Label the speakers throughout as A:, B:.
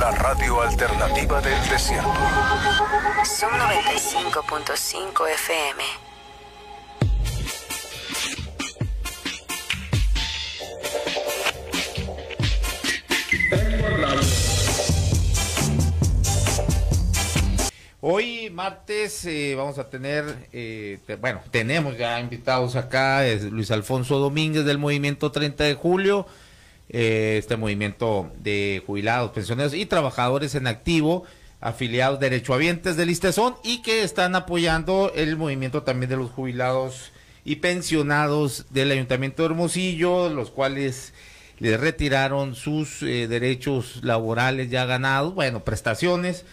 A: La radio alternativa del desierto. Son 95.5 FM.
B: Hoy martes eh, vamos a tener, eh, bueno, tenemos ya invitados acá, Luis Alfonso Domínguez del Movimiento 30 de Julio, eh, este movimiento de jubilados, pensionados, y trabajadores en activo afiliados derechohabientes de Listezón, y que están apoyando el movimiento también de los jubilados y pensionados del Ayuntamiento de Hermosillo, los cuales les retiraron sus eh, derechos laborales ya ganados, bueno, prestaciones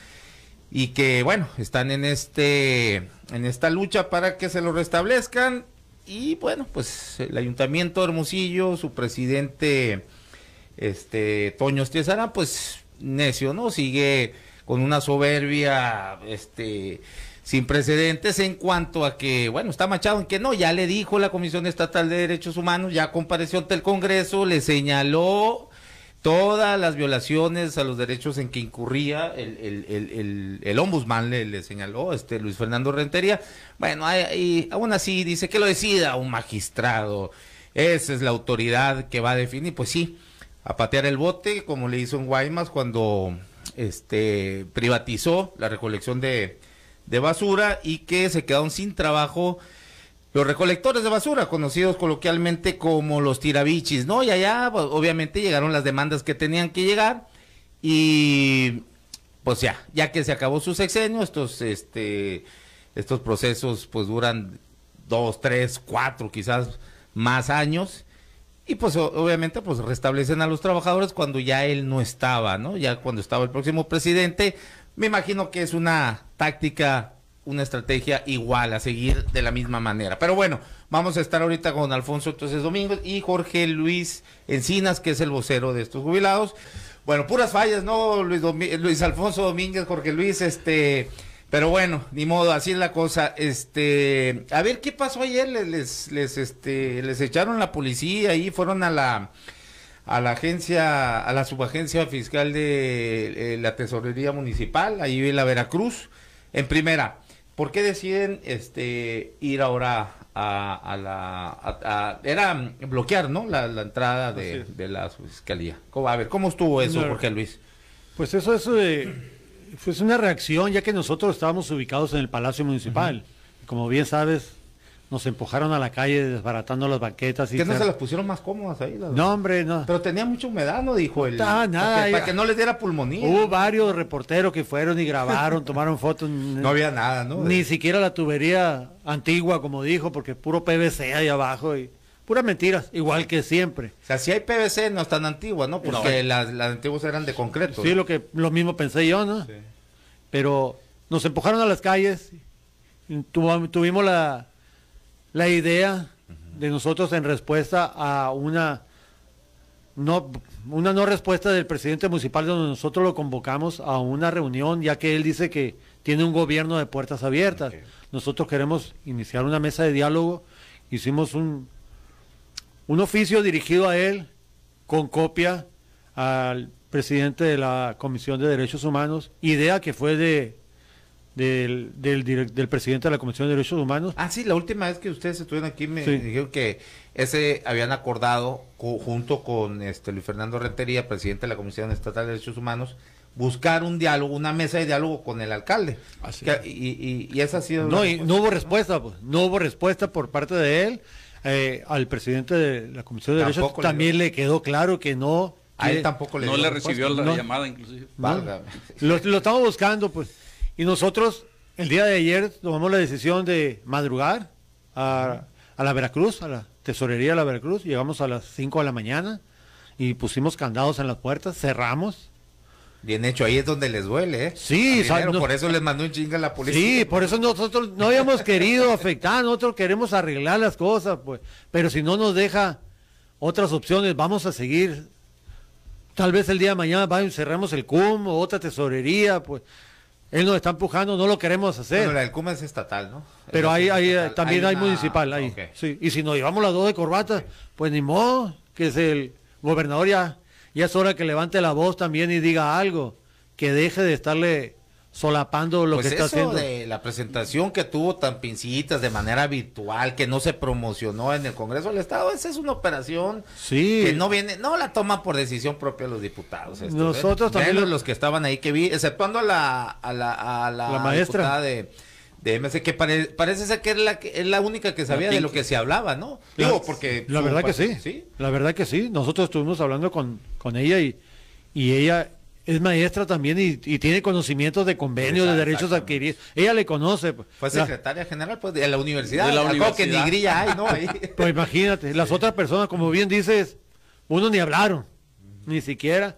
B: y que bueno, están en este en esta lucha para que se lo restablezcan y bueno, pues el Ayuntamiento de Hermosillo, su presidente este Toño Estrezana, pues necio, ¿no? Sigue con una soberbia este sin precedentes en cuanto a que, bueno, está machado en que no, ya le dijo la Comisión Estatal de Derechos Humanos, ya compareció ante el Congreso, le señaló todas las violaciones a los derechos en que incurría el, el, el, el, ombudsman, le, señaló este Luis Fernando Rentería. Bueno, hay aún así dice que lo decida un magistrado, esa es la autoridad que va a definir, pues sí a patear el bote, como le hizo en Guaymas cuando este, privatizó la recolección de, basura y que se quedaron sin trabajo los recolectores de basura, conocidos coloquialmente como los tirabichis, ¿no? Y allá pues, obviamente llegaron las demandas que tenían que llegar y pues ya, ya que se acabó su sexenio, estos, este, estos procesos pues duran dos, tres, cuatro, quizás más años y pues obviamente pues restablecen a los trabajadores cuando ya él no estaba, ¿no? Ya cuando estaba el próximo presidente. Me imagino que es una táctica, una estrategia igual a seguir de la misma manera. Pero bueno, vamos a estar ahorita con Alfonso entonces Domínguez y Jorge Luis Encinas, que es el vocero de estos jubilados. Bueno, puras fallas, ¿no? Luis, Luis Alfonso Domínguez, Jorge Luis, este... Pero bueno, ni modo, así es la cosa. Este, a ver qué pasó ayer, les, les, este, les echaron la policía y fueron a la a la agencia, a la subagencia fiscal de eh, la tesorería municipal, ahí en la Veracruz, en primera. ¿Por qué deciden este ir ahora a, la era bloquear no la, entrada de, de la fiscalía? A ver, ¿cómo estuvo eso, Jorge
C: Luis? Pues eso es fue pues, una reacción ya que nosotros estábamos ubicados en el Palacio Municipal. Como bien sabes, nos empujaron a la calle desbaratando las banquetas. Y ¿Que no se las
B: pusieron más cómodas ahí?
C: No, hombre, no. Pero tenía mucha humedad, ¿no? Dijo él. El... Ah, nada. Para que, no les diera pulmonía. Hubo varios reporteros que fueron y grabaron, tomaron fotos. No había nada, ¿no? Ni siquiera la tubería antigua, como dijo, porque puro PVC ahí abajo. Y puras mentiras, igual que siempre. O sea, si hay PVC no es tan antigua, ¿no? Porque Las, antiguas
B: eran de concreto.
C: Sí, lo, que, lo mismo pensé yo, ¿no? Pero nos empujaron a las calles, tuvimos la, la idea de nosotros en respuesta a una no, una no respuesta del presidente municipal donde nosotros lo convocamos a una reunión, ya que él dice que tiene un gobierno de puertas abiertas. Nosotros queremos iniciar una mesa de diálogo, hicimos un, un oficio dirigido a él con copia al presidente de la Comisión de Derechos Humanos, idea que fue de, del, presidente de la Comisión de Derechos Humanos. Ah, sí, la última vez que ustedes estuvieron aquí me dijeron que
B: ese habían acordado junto con este Luis Fernando Rentería, presidente de la Comisión Estatal de Derechos Humanos, buscar un diálogo, una mesa de diálogo con el alcalde. Así y,
C: y, esa ha sido... No, no hubo respuesta, pues, no hubo respuesta por parte de él. Eh, al presidente de la Comisión de Derechos también le, quedó claro que no él tampoco le recibió la llamada, inclusive. lo, estamos buscando, pues. Y nosotros, el día de ayer, tomamos la decisión de madrugar a, a la Veracruz, a la tesorería de la Veracruz. Llegamos a las 5 de la mañana y pusimos candados en las puertas, cerramos. Bien hecho, ahí es donde les duele, ¿eh? Sí, por eso les mandó
B: un chinga la policía. Sí,
C: por eso nosotros no habíamos querido afectar, nosotros queremos arreglar las cosas, pues. Pero si no nos deja otras opciones, vamos a seguir. Tal vez el día de mañana cerremos el CUM o otra tesorería, pues. Él nos está empujando, no lo queremos hacer. Bueno, el CUM es estatal, ¿no? Pero eh, hay, hay también hay, municipal ahí. Sí, y si nos llevamos las dos de corbata, pues ni modo, que es el gobernador ya ya es hora que levante la voz también y diga algo, que deje de estarle solapando lo pues que está haciendo. De
B: la presentación que tuvo tan pincitas de manera habitual, que no se promocionó en el Congreso del Estado, esa es una operación que no viene, no la toman por decisión propia los diputados. Este, Nosotros también. los que estaban ahí que vi, exceptuando a la, a la, maestra de de que pare, parece ser que es la, la única que sabía de lo que se hablaba, ¿no? La, porque... La verdad que sí, sí,
C: la verdad que sí. Nosotros estuvimos hablando con, con ella y, y ella es maestra también y, tiene conocimientos de convenios, de derechos adquiridos. Ella le conoce. Pues. Fue secretaria
B: general pues, de la universidad. De la universidad. que hay, ¿no? Ahí.
C: Pues imagínate, las otras personas, como bien dices, uno ni hablaron, ni siquiera.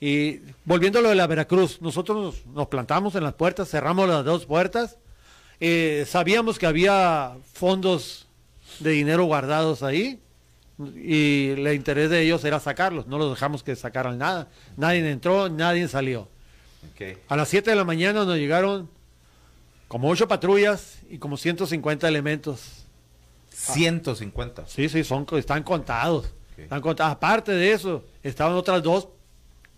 C: Y volviendo a lo de la Veracruz, nosotros nos plantamos en las puertas, cerramos las dos puertas eh, sabíamos que había fondos de dinero guardados ahí y el interés de ellos era sacarlos, no los dejamos que sacaran nada. Nadie entró, nadie salió. A las 7 de la mañana nos llegaron como 8 patrullas y como 150 elementos. 150. Ah. sí, sí, son, están contados. Están contados. Aparte de eso, estaban otras dos,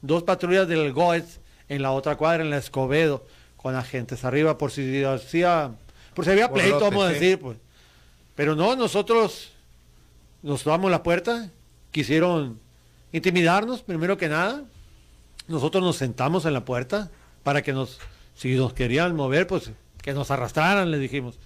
C: dos patrullas del GOES en la otra cuadra, en la Escobedo con agentes arriba por si hacía,
A: por si había pleito, vamos a decir,
C: pues. Pero no, nosotros nos tomamos la puerta, quisieron intimidarnos primero que nada. Nosotros nos sentamos en la puerta para que nos, si nos querían mover, pues que nos arrastraran, les dijimos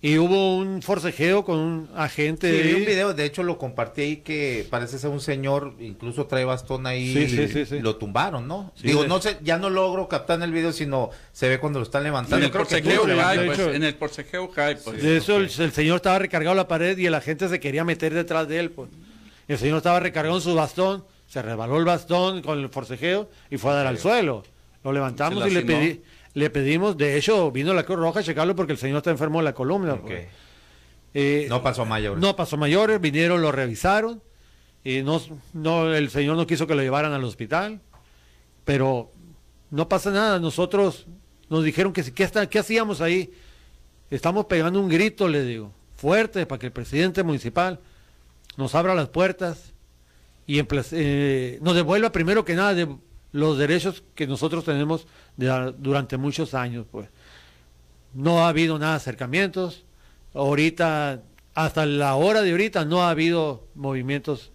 C: y hubo un forcejeo con un agente. y vi un video,
B: de hecho lo compartí ahí que parece ser un señor, incluso trae bastón ahí, sí, lo tumbaron,
A: ¿no? Digo, no
B: sé, ya no logro captar el video, sino se ve cuando lo están levantando. Pues, pues.
A: En el, forcejeo cae, pues, en el De
C: eso el, señor estaba recargado la pared y el agente se quería meter detrás de él, pues. El señor estaba recargado su bastón, se rebaló el bastón con el forcejeo y fue a dar al suelo. Lo levantamos y le pedí le pedimos, de hecho, vino la Cruz Roja a checarlo porque el señor está enfermo de la columna. Pues. Eh,
B: no pasó mayor.
C: No pasó mayores, vinieron, lo revisaron. Y no, no, el señor no quiso que lo llevaran al hospital. Pero no pasa nada. Nosotros nos dijeron que ¿qué, está, hacíamos ahí? Estamos pegando un grito, le digo, fuerte para que el presidente municipal nos abra las puertas y eh, nos devuelva primero que nada los derechos que nosotros tenemos durante muchos años, pues. No ha habido nada de acercamientos. Ahorita, hasta la hora de ahorita, no ha habido movimientos,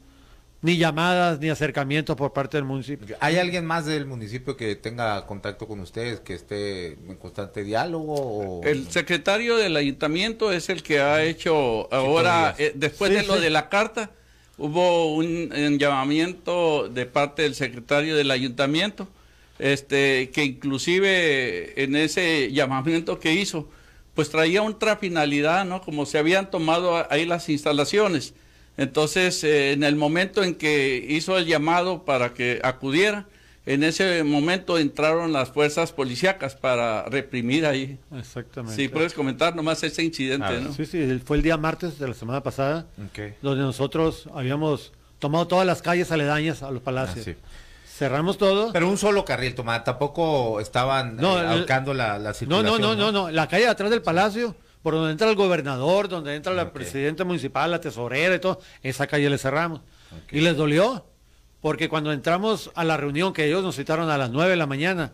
C: ni llamadas, ni acercamientos por parte del municipio. ¿Hay alguien
B: más del municipio que tenga contacto con ustedes, que esté en constante diálogo? El
A: secretario del ayuntamiento es el que ha hecho ahora, eh, después de lo de la carta, hubo un llamamiento de parte del secretario del ayuntamiento este, que inclusive en ese llamamiento que hizo, pues traía otra finalidad, ¿no? Como se habían tomado ahí las instalaciones. Entonces, eh, en el momento en que hizo el llamado para que acudiera, en ese momento entraron las fuerzas policíacas para reprimir ahí. Exactamente. Si sí, puedes comentar nomás ese incidente, ¿no? Sí,
C: sí, fue el día martes de la semana pasada, donde nosotros habíamos tomado todas las calles aledañas a los palacios. Ah, Cerramos todo. Pero un solo carril, Tomás, tampoco estaban no, eh, la, la, situación. No, no, no, no, no, la calle atrás del palacio, por donde entra el gobernador, donde entra la presidenta municipal, la tesorera y todo, esa calle le cerramos. Y les dolió, porque cuando entramos a la reunión que ellos nos citaron a las nueve de la mañana,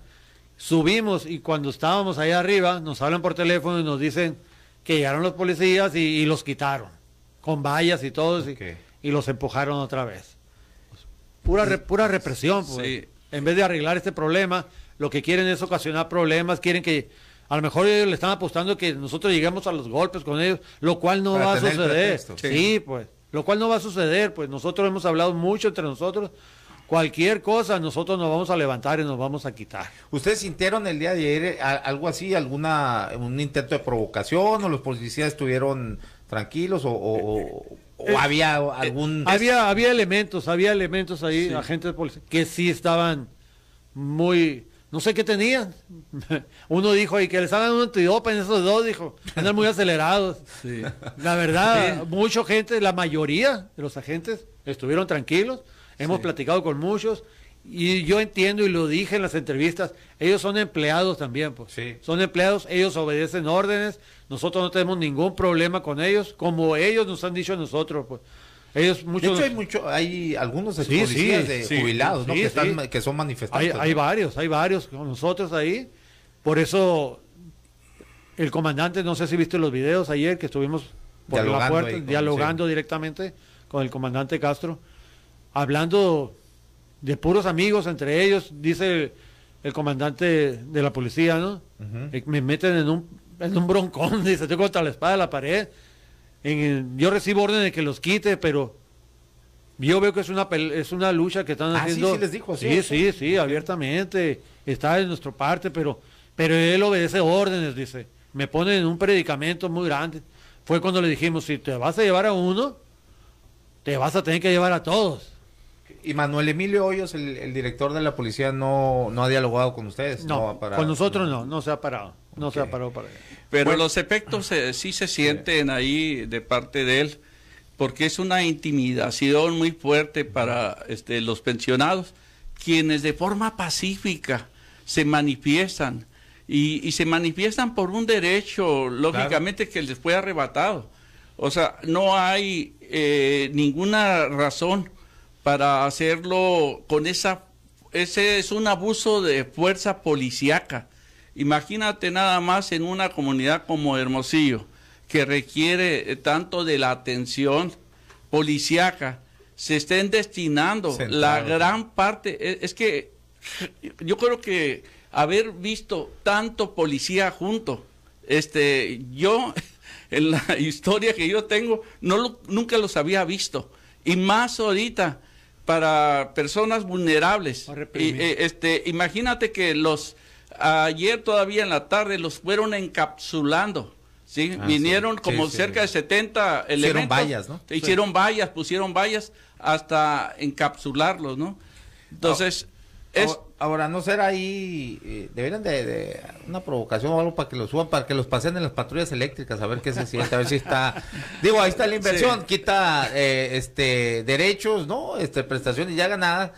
C: subimos y cuando estábamos ahí arriba, nos hablan por teléfono y nos dicen que llegaron los policías y, los quitaron, con vallas y todo, y los empujaron otra vez. Pura, pura represión. Pues. En vez de arreglar este problema, lo que quieren es ocasionar problemas, quieren que... A lo mejor ellos le están apostando que nosotros lleguemos a los golpes con ellos, lo cual no va a suceder. Sí. pues. Lo cual no va a suceder, pues nosotros hemos hablado mucho entre nosotros cualquier cosa nosotros nos vamos a levantar y nos vamos a quitar. ¿Ustedes sintieron el día de ayer eh, algo así, alguna un
B: intento de provocación o los policías estuvieron tranquilos o, o ¿O eh, había
C: algún.? Eh, había, había elementos, había elementos ahí, agentes de que sí estaban muy. No sé qué tenían. Uno dijo, y que les hagan un antidopa en esos dos, dijo. Andan muy acelerados. La verdad, mucha gente, la mayoría de los agentes estuvieron tranquilos. Hemos platicado con muchos y yo entiendo y lo dije en las entrevistas, ellos son empleados también, pues. Son empleados, ellos obedecen órdenes, nosotros no tenemos ningún problema con ellos, como ellos nos han dicho a nosotros, pues. Ellos, muchos de hecho, hay, mucho, hay algunos de jubilados ¿no? que, son manifestantes. Hay, varios, hay varios con nosotros ahí. Por eso, el comandante, no sé si viste los videos ayer que estuvimos por la puerta, dialogando directamente con el comandante Castro, hablando de puros amigos, entre ellos, dice el, comandante de la policía, ¿no? Eh, me meten en un, en un broncón, dice, tengo contra la espada la pared. En yo recibo órdenes de que los quite, pero yo veo que es una, es una lucha que están ah, haciendo. Sí, sí, sí. abiertamente. Está en nuestro parte, pero, pero él obedece órdenes, dice. Me pone en un predicamento muy grande. Fue cuando le dijimos, si te vas a llevar a uno, te vas a tener que llevar a todos y Manuel Emilio Hoyos, el, director de la policía, no, no ha dialogado con ustedes. No, con nosotros no, no se ha parado. No se ha parado para
A: Pero los efectos sí se sienten ahí de parte de él, porque es una intimidación muy fuerte para este, los pensionados, quienes de forma pacífica se manifiestan y, se manifiestan por un derecho, lógicamente, que les fue arrebatado. O sea, no hay eh, ninguna razón para hacerlo con esa, ese es un abuso de fuerza policiaca Imagínate nada más en una comunidad como Hermosillo, que requiere tanto de la atención policiaca se estén destinando la gran parte, e, es que yo creo que haber visto tanto policía junto, este, yo en la historia que yo tengo, no nunca los había visto. Y más ahorita, para personas vulnerables. Eh, este, imagínate que los ayer todavía en la tarde los fueron encapsulando. ¿sí? Ah, Vinieron como cerca de 70 elementos. Hicieron vallas, ¿no? Hicieron vallas, pusieron vallas hasta encapsularlos, ¿no? Entonces,
B: Ahora, ¿no será ahí? Eh, deberían de, una provocación o algo para que los suban, para que los pasen en las patrullas eléctricas, a ver qué se siente, a ver si está. Digo, ahí está la inversión, quita eh, este derechos, ¿no? Este, prestaciones ya ganadas.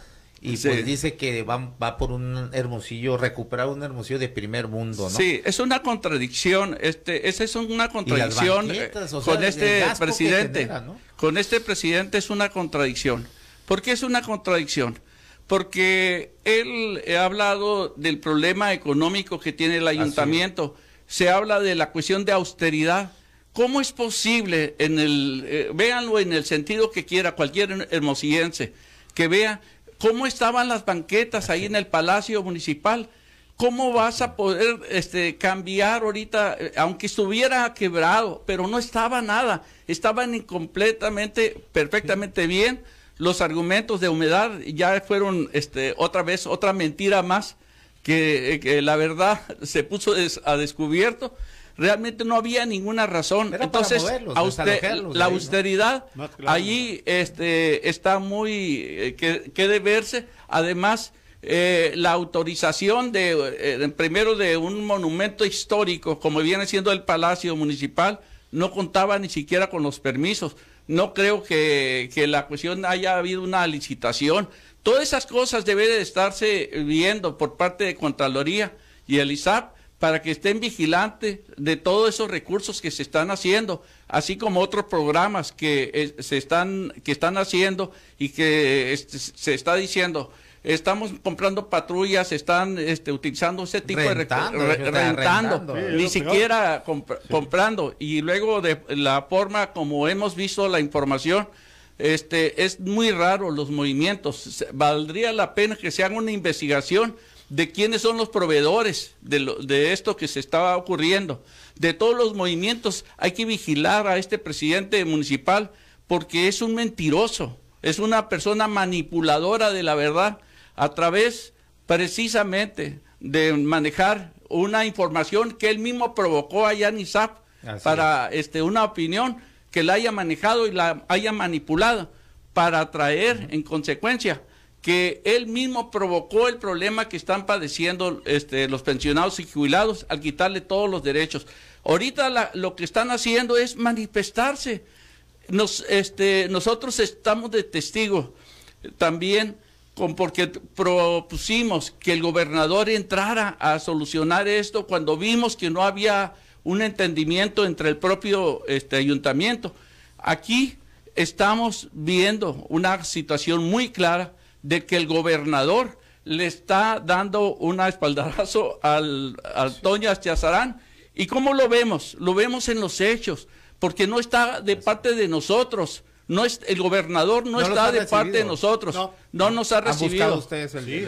B: Y pues dice que va, va por un hermosillo, recuperar un hermosillo de primer mundo, ¿no? Sí,
A: es una contradicción, este, esa es una contradicción eh, con este presidente. Con este presidente es una contradicción. ¿Por qué es una contradicción? porque él ha hablado del problema económico que tiene el ayuntamiento, se habla de la cuestión de austeridad. ¿Cómo es posible, en el, eh, véanlo en el sentido que quiera cualquier hermosillense, que vea cómo estaban las banquetas ahí en el Palacio Municipal? ¿Cómo vas a poder este, cambiar ahorita, eh, aunque estuviera quebrado, pero no estaba nada, estaban completamente, perfectamente bien? los argumentos de humedad ya fueron este, otra vez otra mentira más que, eh, la verdad se puso a descubierto. Realmente no había ninguna razón. Entonces, la austeridad ahí allí este, está muy eh, que, que deberse. Además, eh, la autorización de primero de un monumento histórico, como viene siendo el Palacio Municipal, no contaba ni siquiera con los permisos no creo que, la cuestión haya habido una licitación. Todas esas cosas deben de estarse viendo por parte de Contraloría y el ISAP para que estén vigilantes de todos esos recursos que se están haciendo, así como otros programas que eh, se están que están haciendo y que este, se está diciendo estamos comprando patrullas, están este, utilizando ese tipo de rentando, ah, ni siquiera comprando. Y luego de la forma como hemos visto la información, este, es muy raro los movimientos. Valdría la pena que se haga una investigación de quiénes son los proveedores de, de esto que se estaba ocurriendo. De todos los movimientos hay que vigilar a este presidente municipal porque es un mentiroso, es una persona manipuladora de la verdad a través precisamente de manejar una información que él mismo provocó a en para este, una opinión que la haya manejado y la haya manipulado para traer en consecuencia que él mismo provocó el problema que están padeciendo este, los pensionados y jubilados al quitarle todos los derechos. Ahorita lo que están haciendo es manifestarse. Nos, este, nosotros estamos de testigo también porque propusimos que el gobernador entrara a solucionar esto cuando vimos que no había un entendimiento entre el propio este, ayuntamiento. Aquí estamos viendo una situación muy clara de que el gobernador le está dando un espaldarazo al, al Chazarán. ¿Y cómo lo vemos? Lo vemos en los hechos, porque no está de parte de nosotros no es, el gobernador no, está de parte de nosotros. No, nos ha recibido.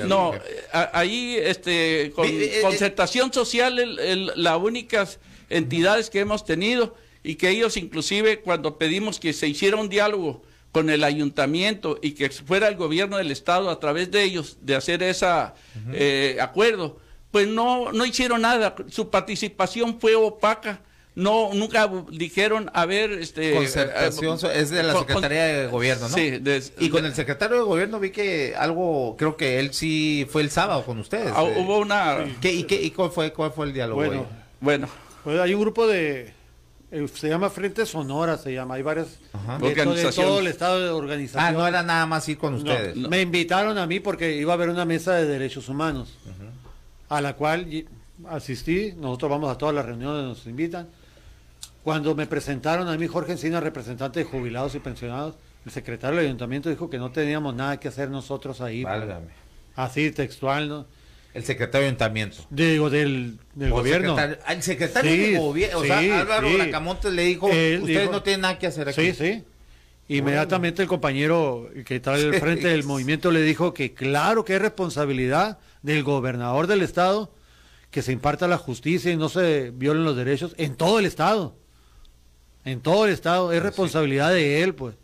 A: no, eh, ahí este, con, eh, eh, concertación social, las únicas entidades que hemos tenido y que ellos inclusive cuando pedimos que se hiciera un diálogo con el ayuntamiento y que fuera el gobierno del estado a través de ellos de hacer ese acuerdo, pues no, no hicieron nada. Su participación fue opaca no nunca dijeron a ver este eh, concertación eh, es de la secretaría de gobierno no sí
B: y con el secretario de gobierno vi que algo creo que él sí fue el sábado con ustedes ah, eh. hubo una
C: ¿Qué, y, cuál fue cuál fue el diálogo bueno pues hay un grupo de se llama Frente Sonora, se llama. Hay varias organizaciones, de, todo el estado de organización. Ah, no era
B: nada más ir con ustedes. Me
C: invitaron a mí porque iba a haber una mesa de derechos humanos, a la cual asistí. Nosotros vamos a todas las reuniones, nos invitan. Cuando me presentaron a mí Jorge Encina, representante de jubilados y pensionados, el secretario del ayuntamiento dijo que no teníamos nada que hacer nosotros ahí. Pues. Válgame. Así, textual, ¿no? El secretario del ayuntamiento. Digo, del, gobierno. Ah, el secretario del gobierno. O sea, Álvaro le dijo, ustedes no tienen nada que hacer aquí. Sí, sí. Inmediatamente el compañero que está al frente del movimiento le dijo que claro que es responsabilidad del gobernador del estado que se imparta la justicia y no se violen los derechos en todo el estado en todo el estado, es ah, responsabilidad de él, pues.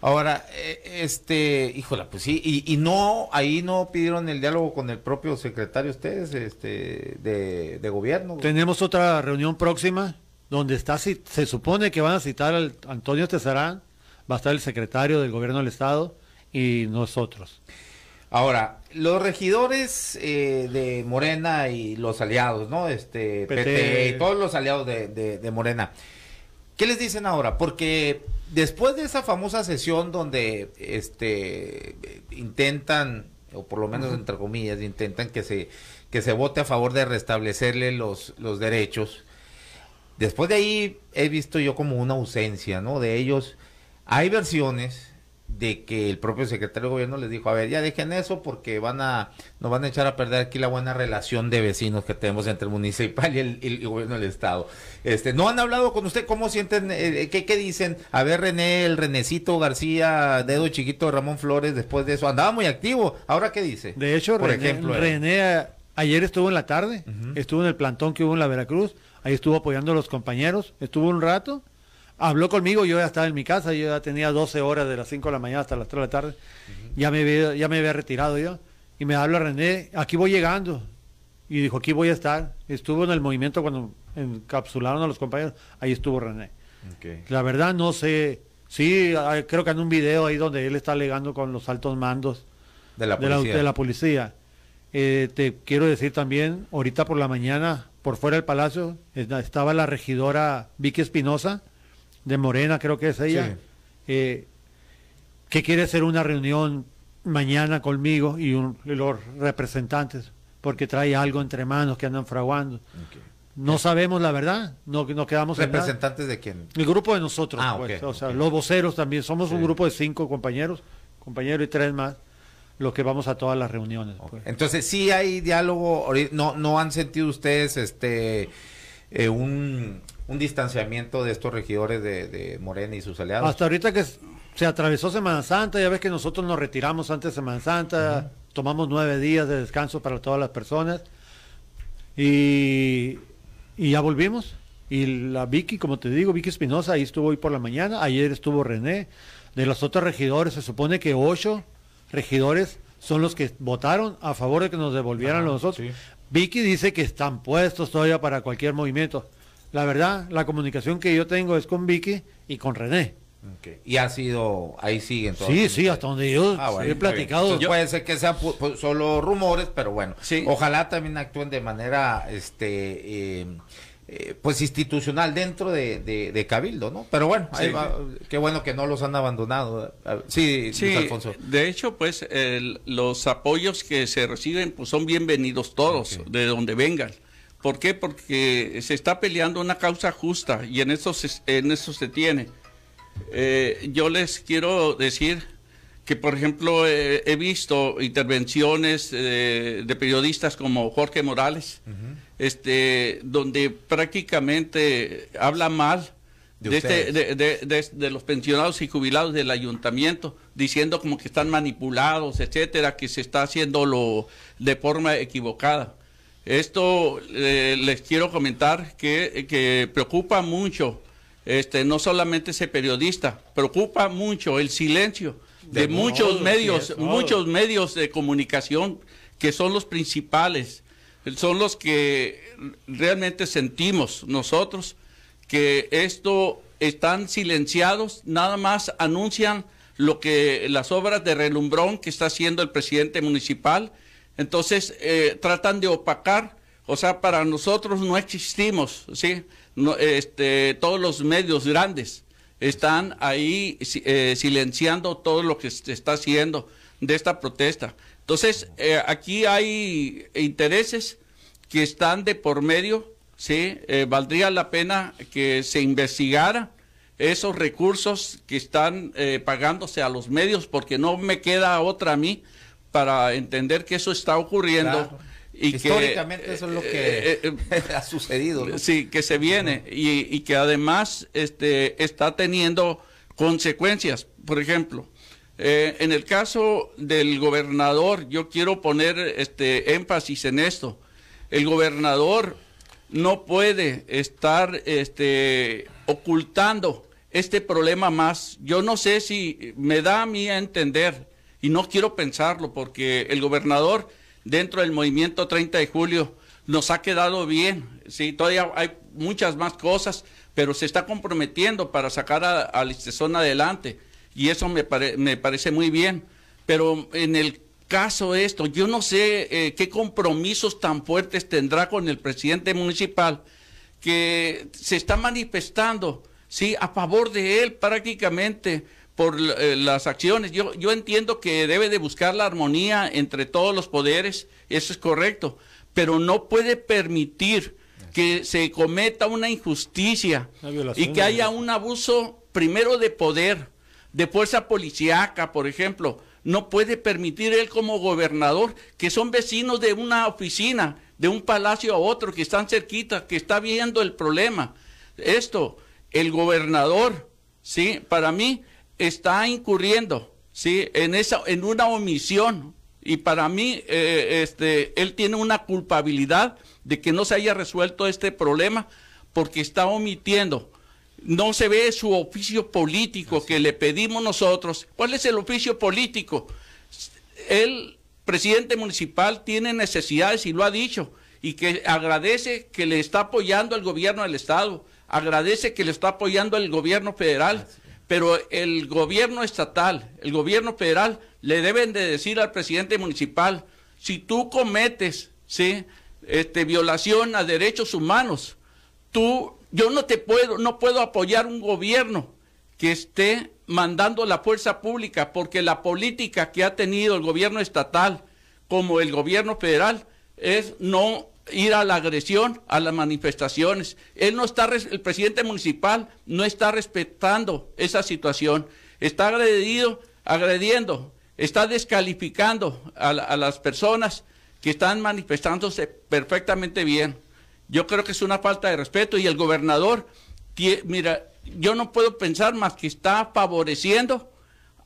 B: Ahora, eh, este, híjola, pues sí, y, no, ahí no pidieron el diálogo con el propio secretario ustedes, este, de, gobierno.
C: Tenemos otra reunión próxima, donde está, se supone que van a citar al Antonio Tesarán, va a estar el secretario del gobierno del estado y nosotros. Ahora, los regidores
B: eh, de Morena y los aliados, ¿no? Este, PT, y todos los aliados de, de Morena. ¿Qué les dicen ahora? Porque después de esa famosa sesión donde este intentan o por lo menos entre comillas intentan que se que se vote a favor de restablecerle los los derechos. Después de ahí he visto yo como una ausencia, ¿no? De ellos hay versiones de que el propio secretario de gobierno les dijo, a ver, ya dejen eso porque van a, nos van a echar a perder aquí la buena relación de vecinos que tenemos entre el municipal y el, gobierno del estado. Este, ¿no han hablado con usted? ¿Cómo sienten, eh, qué, qué, dicen? A ver, René, el Renecito García, dedo chiquito de Ramón Flores, después de eso, andaba muy activo, ¿ahora qué dice? De hecho, René, René
C: eh, ayer estuvo en la tarde, estuvo en el plantón que hubo en la Veracruz, ahí estuvo apoyando a los compañeros, estuvo un rato, habló conmigo, yo ya estaba en mi casa, yo ya tenía 12 horas de las 5 de la mañana hasta las 3 de la tarde, ya, me había, ya me había retirado yo, y me habló René, aquí voy llegando, y dijo, aquí voy a estar, estuvo en el movimiento cuando encapsularon a los compañeros, ahí estuvo René. La verdad no sé, sí, creo que en un video ahí donde él está alegando con los altos mandos de la policía. De la, policía. Eh, te quiero decir también, ahorita por la mañana, por fuera del palacio, estaba la regidora Vicky Espinosa, de Morena, creo que es ella, eh, que quiere hacer una reunión mañana conmigo y, los representantes, porque trae algo entre manos que andan fraguando. No sabemos la verdad, no nos quedamos ¿Representantes de quién? El grupo de nosotros, ah, pues, o sea, los voceros también. Somos un grupo de cinco compañeros, Compañeros y tres más, los que vamos a todas las reuniones. Pues. Entonces, sí
B: hay diálogo, no, no han sentido ustedes este eh, un un distanciamiento de estos regidores de, Morena y sus aliados. Hasta
C: ahorita que se atravesó Semana Santa, ya ves que nosotros nos retiramos antes de Semana Santa, tomamos nueve días de descanso para todas las personas y, ya volvimos. Y la Vicky, como te digo, Vicky Espinosa, ahí estuvo hoy por la mañana, ayer estuvo René. De los otros regidores, se supone que ocho regidores son los que votaron a favor de que nos devolvieran los otros. Vicky dice que están puestos todavía para cualquier movimiento la verdad, la comunicación que yo tengo es con Vicky y con René. Y ha sido, ahí
B: siguen todos. Sí, sí,
C: hasta donde yo ah, he platicado. puede
B: ser que sean pues, solo rumores, pero bueno, ojalá también actúen de manera, este, em, eh, pues institucional
A: dentro de, Cabildo, ¿no? Pero
B: bueno, qué bueno que no los han abandonado.
A: Ah, sí, Alfonso. De hecho, pues los apoyos que se reciben pues son bienvenidos todos, de donde vengan. ¿Por qué? Porque se está peleando una causa justa y en eso se, en eso se tiene. Eh, yo les quiero decir que, por ejemplo, eh, he visto intervenciones eh, de periodistas como Jorge Morales, este, donde prácticamente habla mal este, de, los pensionados y jubilados del ayuntamiento, diciendo como que están manipulados, etcétera, que se está haciéndolo de forma equivocada. Esto eh, les quiero comentar que, preocupa mucho, este, no solamente ese periodista, preocupa mucho el silencio de, muchos medios, muchos medios de comunicación que son los principales, son los que realmente sentimos nosotros que esto están silenciados, nada más anuncian lo que las obras de relumbrón que está haciendo el presidente municipal entonces, eh, tratan de opacar, o sea, para nosotros no existimos, ¿sí? Este, todos los medios grandes están ahí eh, silenciando todo lo que se está haciendo de esta protesta. Entonces, eh, aquí hay intereses que están de por medio, ¿sí? valdría la pena que se investigara esos recursos que están pagándose a los medios, porque no me queda otra a mí para entender que eso está ocurriendo. Y Históricamente que, eso es lo que eh, eh, ha sucedido. Sí, que se viene y, que además este, está teniendo consecuencias. Por ejemplo, eh, en el caso del gobernador, yo quiero poner este énfasis en esto. El gobernador no puede estar este, ocultando este problema más. Yo no sé si me da a mí a entender y no quiero pensarlo porque el gobernador dentro del movimiento 30 de julio nos ha quedado bien, sí, todavía hay muchas más cosas, pero se está comprometiendo para sacar a, Listezón adelante y eso me, parece muy bien, pero en el caso esto, yo no sé eh, qué compromisos tan fuertes tendrá con el presidente municipal que se está manifestando, sí, a favor de él prácticamente por eh, las acciones. Yo, yo entiendo que debe de buscar la armonía entre todos los poderes, eso es correcto, pero no puede permitir que se cometa una injusticia y que haya un abuso primero de poder, de fuerza policíaca, por ejemplo. No puede permitir él como gobernador que son vecinos de una oficina, de un palacio a otro, que están cerquita, que está viendo el problema. Esto, el gobernador, ¿sí? Para mí está incurriendo ¿sí? en, esa, en una omisión. Y para mí, eh, este, él tiene una culpabilidad de que no se haya resuelto este problema porque está omitiendo. No se ve su oficio político que le pedimos nosotros. ¿Cuál es el oficio político? El presidente municipal tiene necesidades y lo ha dicho y que agradece que le está apoyando el gobierno del estado, agradece que le está apoyando el gobierno federal pero el gobierno estatal, el gobierno federal, le deben de decir al presidente municipal, si tú cometes, ¿sí? Este, violación a derechos humanos, tú, yo no te puedo, no puedo apoyar un gobierno que esté mandando la fuerza pública, porque la política que ha tenido el gobierno estatal como el gobierno federal es no ir a la agresión, a las manifestaciones. Él no está, el presidente municipal no está respetando esa situación. Está agredido, agrediendo, está descalificando a, las personas que están manifestándose perfectamente bien. Yo creo que es una falta de respeto y el gobernador, mira, yo no puedo pensar más que está favoreciendo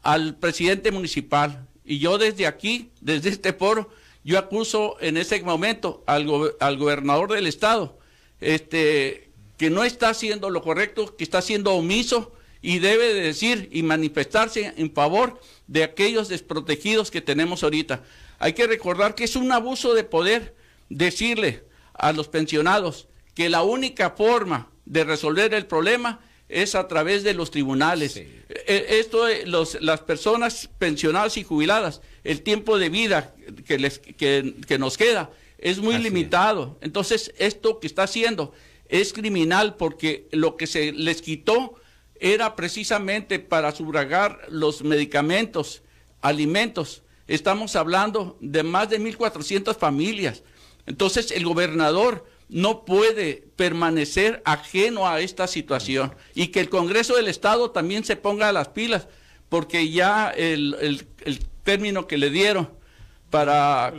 A: al presidente municipal. Y yo desde aquí, desde este foro, yo acuso en ese momento al, gobernador del estado este, que no está haciendo lo correcto, que está siendo omiso y debe decir y manifestarse en favor de aquellos desprotegidos que tenemos ahorita. Hay que recordar que es un abuso de poder decirle a los pensionados que la única forma de resolver el problema es a través de los tribunales. E, e, esto, eh, los, las personas pensionadas y jubiladas el tiempo de vida que, les, que, nos queda es muy limitado. Entonces, esto que está haciendo es criminal porque lo que se les quitó era precisamente para subragar los medicamentos, alimentos. Estamos hablando de más de 1.400 familias. Entonces, el gobernador no puede permanecer ajeno a esta situación y que el Congreso del Estado también se ponga a las pilas porque ya el, el, el, término que le dieron para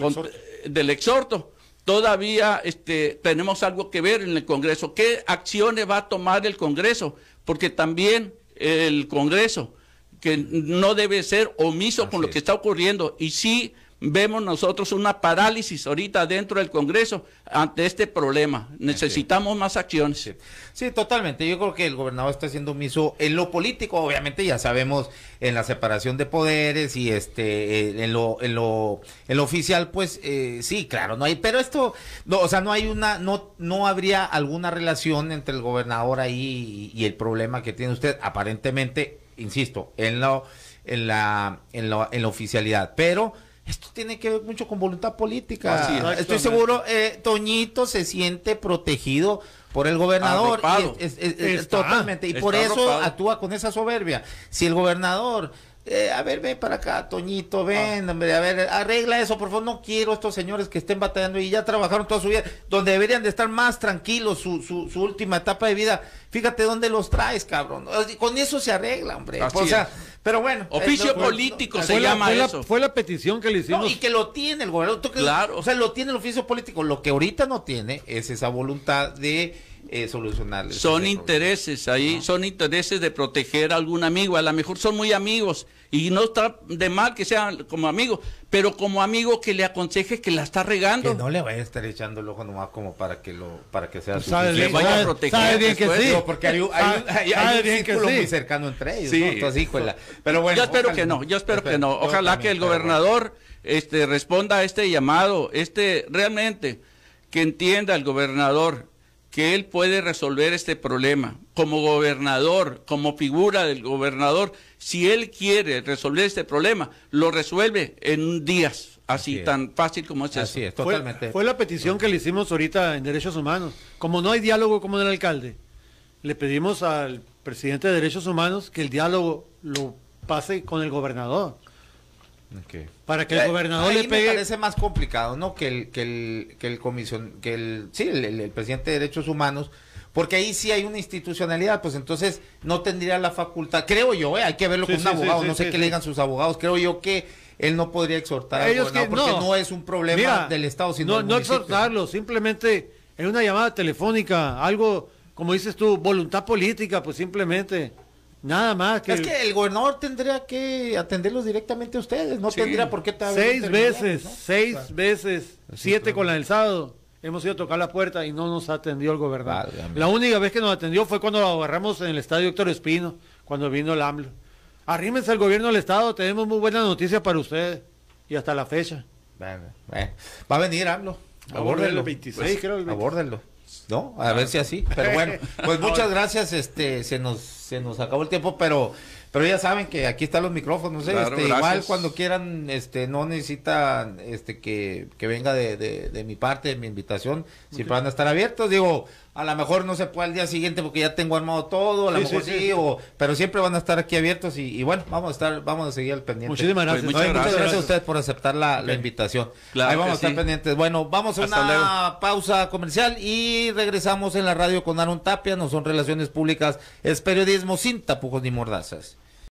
A: del exhorto. Todavía este, tenemos algo que ver en el Congreso. ¿Qué acciones va a tomar el Congreso? Porque también el Congreso, que no debe ser omiso con lo que está ocurriendo, y sí vemos nosotros una parálisis ahorita dentro del Congreso ante este problema. Necesitamos más acciones. Sí.
B: totalmente. Yo creo que el gobernador está haciendo miso en lo político, obviamente ya sabemos en la separación de poderes y este eh, en lo en lo oficial pues eh, sí, claro, no hay, pero esto no, o sea, no hay una no no habría alguna relación entre el gobernador ahí y, el problema que tiene usted aparentemente, insisto, en lo en la en la en la oficialidad, pero esto tiene que ver mucho con voluntad política. Estoy seguro, eh, Toñito se siente protegido por el gobernador. totalmente. Y por eso actúa con esa soberbia. Si el gobernador eh, a ver, ven para acá, Toñito, ven, ah. hombre, a ver, arregla eso, por favor, no quiero estos señores que estén batallando y ya trabajaron toda su vida, donde deberían de estar más tranquilos su, última etapa de vida, fíjate dónde los traes, cabrón,
C: con eso se arregla, hombre, o sea,
B: pero bueno. Oficio eh, político se llama eso. fue
C: la petición que le hicimos. No, y que
B: lo tiene el gobernador. claro. O sea, lo tiene el
A: oficio político. Lo que ahorita no tiene es esa voluntad de eh, Son intereses ahí, son intereses de proteger a algún amigo. A lo mejor son muy amigos y no está de mal que sean como amigos, pero como amigo que le aconseje que la está regando. Que
B: no le vaya a estar echando el ojo nomás como para que lo para que sea pues vaya proteger. bien que sí. porque hay, hay, hay un sí. muy cercano entre ellos.
A: pero bueno, yo espero que no, yo espero, que no. Ojalá que el gobernador este responda a este llamado, este realmente que entienda el gobernador que él puede resolver este problema como gobernador, como figura del gobernador. Si él quiere resolver este problema, lo resuelve en días, así, tan fácil como es Así es, totalmente. Fue,
C: la petición que le hicimos ahorita en Derechos Humanos. Como no hay diálogo como el alcalde, le pedimos al presidente de Derechos Humanos que el diálogo lo pase con el gobernador.
B: Para que el eh, gobernador le pegue. Me parece más complicado, ¿no? Que el, que el, comisión, que el, sí, el, presidente de derechos humanos, porque ahí sí hay una institucionalidad, pues entonces no tendría la facultad, creo yo, eh, hay que verlo con un abogado, no sé qué le digan sus
C: abogados, creo yo que él no podría exhortar Ellos al que, porque no, es un problema del Estado, sino no, no exhortarlo, simplemente en una llamada telefónica, algo, como dices tú, voluntad política, pues simplemente. Nada más. Que... Es que el gobernador tendría que atenderlos directamente a ustedes, no tendría por qué Seis veces, seis veces, siete con la del sábado. Hemos ido a tocar la puerta y no nos atendió el gobernador. La única vez que nos atendió fue cuando lo agarramos en el estadio Héctor Espino, cuando vino el AMLO. Arrímense al gobierno del Estado, tenemos muy buenas noticias para ustedes. Y hasta la fecha. Eh, va a venir AMLO. Abórdenlo. El 26, pues, creo.
B: Abórdenlo. ¿no? A ver si así. Pero bueno, pues muchas gracias. Este, se nos, se nos acabó el tiempo, pero, pero ya saben que aquí están los micrófonos. ¿eh? Este, igual cuando quieran, este, no necesitan, este, que, venga de, mi parte, de mi invitación. Siempre van a estar abiertos. Digo, a lo mejor no se puede al día siguiente porque ya tengo armado todo, a lo mejor sí, O, pero siempre van a estar aquí abiertos y, bueno, vamos a estar, vamos a seguir al pendiente. Muchísimas pues, gracias. muchas, gracias. a ustedes por aceptar la, invitación. Ahí vamos a estar pendientes. Bueno, vamos a una pausa comercial y regresamos en la radio con Aaron Tapia, no son relaciones públicas, es periodismo sin tapujos ni mordazas.